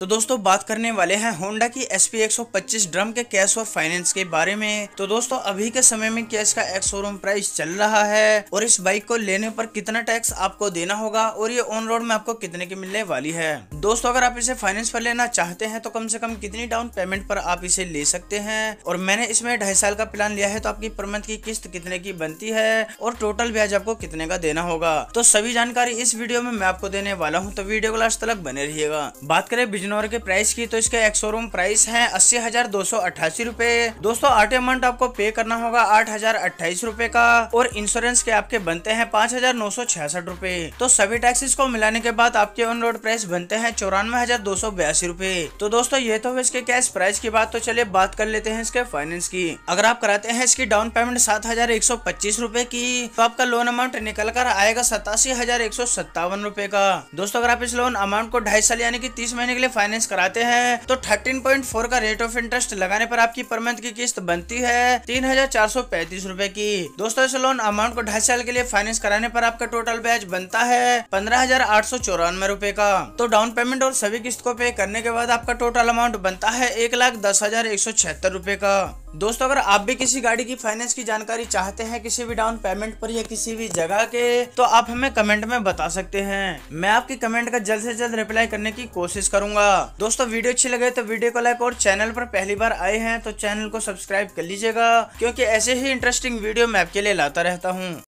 तो दोस्तों बात करने वाले हैं होंडा की एस पी ड्रम के कैश और फाइनेंस के बारे में तो दोस्तों अभी के समय में कैश का एक्स शोरूम प्राइस चल रहा है और इस बाइक को लेने पर कितना टैक्स आपको देना होगा और ये ऑन रोड में आपको कितने की मिलने वाली है दोस्तों अगर आप इसे फाइनेंस पर लेना चाहते हैं तो कम से कम कितनी डाउन पेमेंट पर आप इसे ले सकते हैं और मैंने इसमें ढाई साल का प्लान लिया है तो आपकी पर मंथ की किस्त कितने की बनती है और टोटल ब्याज आपको कितने का देना होगा तो सभी जानकारी इस वीडियो में मैं आपको देने वाला हूँ तो वीडियो को लास्ट तक बने रहिएगा बात करें बिजनेस इग्नोर के प्राइस की तो इसका एक शोरूम प्राइस है अस्सी हजार दो सौ अट्ठासी रूपए दोस्तों आठ अमाउंट आपको पे करना होगा आठ हजार अट्ठाईस रूपए का और इंश्योरेंस के आपके बनते हैं पाँच हजार नौ सौ छियासठ रूपए तो सभी टैक्सेस को मिलाने के बाद आपके ऑन रोड प्राइस बनते हैं चौरानवे हजार दो सौ बयासी रूपए तो दोस्तों ये तो इसके कैश प्राइस की बात तो चलिए बात कर लेते हैं इसके फाइनेंस की अगर आप कराते हैं इसकी डाउन पेमेंट सात हजार एक सौ पच्चीस रूपए की तो आपका लोन अमाउंट निकल कर आएगा सतासी हजार एक सौ सत्तावन रूपए का दोस्तों अगर आप इस लोन अमाउंट को ढाई साल यानी कि तीस महीने के लिए फाइनेंस कराते हैं तो 13.4 का रेट ऑफ इंटरेस्ट लगाने पर आपकी पर मंथ की किस्त बनती है तीन हजार चार सौ पैंतीस रूपए की दोस्तों इस लोन अमाउंट को ढाई साल के लिए फाइनेंस कराने पर आपका टोटल ब्याज बनता है पंद्रह हजार आठ सौ चौरानवे रूपए का तो डाउन पेमेंट और सभी किस्त को पे करने के बाद आपका टोटल अमाउंट बनता है एक लाख दस हजार एक सौ छिहत्तर रूपए का दोस्तों अगर आप भी किसी गाड़ी की फाइनेंस की जानकारी चाहते हैं किसी भी डाउन पेमेंट पर या किसी भी जगह के तो आप हमें कमेंट में बता सकते हैं मैं आपकी कमेंट का जल्द से जल्द रिप्लाई करने की कोशिश करूंगा दोस्तों वीडियो अच्छी लगे तो वीडियो को लाइक और चैनल पर पहली बार आए हैं तो चैनल को सब्सक्राइब कर लीजिएगा क्योंकि ऐसे ही इंटरेस्टिंग वीडियो मैं आपके लिए लाता रहता हूँ